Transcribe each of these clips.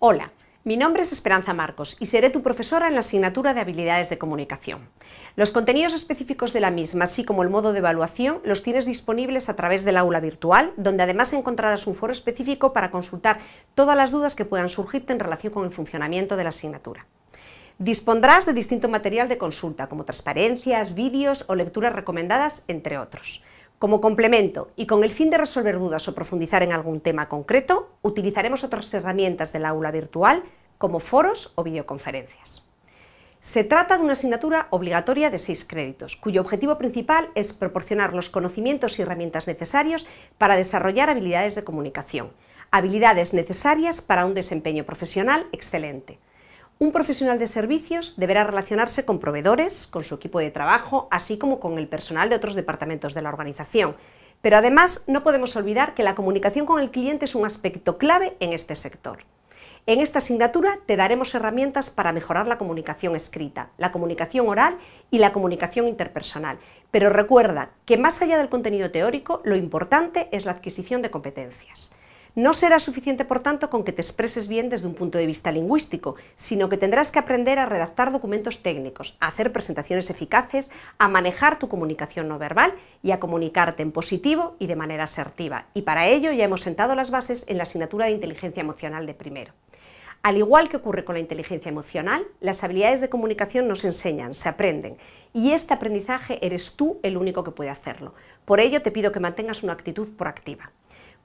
Hola, mi nombre es Esperanza Marcos y seré tu profesora en la asignatura de habilidades de comunicación. Los contenidos específicos de la misma, así como el modo de evaluación, los tienes disponibles a través del aula virtual, donde además encontrarás un foro específico para consultar todas las dudas que puedan surgirte en relación con el funcionamiento de la asignatura. Dispondrás de distinto material de consulta, como transparencias, vídeos o lecturas recomendadas, entre otros. Como complemento y con el fin de resolver dudas o profundizar en algún tema concreto, utilizaremos otras herramientas del aula virtual como foros o videoconferencias. Se trata de una asignatura obligatoria de seis créditos, cuyo objetivo principal es proporcionar los conocimientos y herramientas necesarios para desarrollar habilidades de comunicación, habilidades necesarias para un desempeño profesional excelente. Un profesional de servicios deberá relacionarse con proveedores, con su equipo de trabajo, así como con el personal de otros departamentos de la organización. Pero además no podemos olvidar que la comunicación con el cliente es un aspecto clave en este sector. En esta asignatura te daremos herramientas para mejorar la comunicación escrita, la comunicación oral y la comunicación interpersonal. Pero recuerda que más allá del contenido teórico, lo importante es la adquisición de competencias. No será suficiente, por tanto, con que te expreses bien desde un punto de vista lingüístico, sino que tendrás que aprender a redactar documentos técnicos, a hacer presentaciones eficaces, a manejar tu comunicación no verbal y a comunicarte en positivo y de manera asertiva. Y para ello ya hemos sentado las bases en la asignatura de inteligencia emocional de primero. Al igual que ocurre con la inteligencia emocional, las habilidades de comunicación nos enseñan, se aprenden. Y este aprendizaje eres tú el único que puede hacerlo. Por ello te pido que mantengas una actitud proactiva.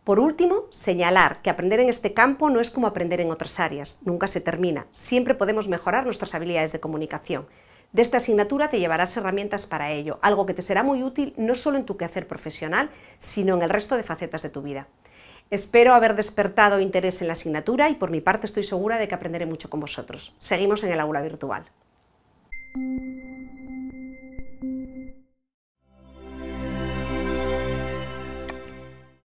Por último, señalar que aprender en este campo no es como aprender en otras áreas, nunca se termina, siempre podemos mejorar nuestras habilidades de comunicación. De esta asignatura te llevarás herramientas para ello, algo que te será muy útil no solo en tu quehacer profesional, sino en el resto de facetas de tu vida. Espero haber despertado interés en la asignatura y por mi parte estoy segura de que aprenderé mucho con vosotros. Seguimos en el aula virtual.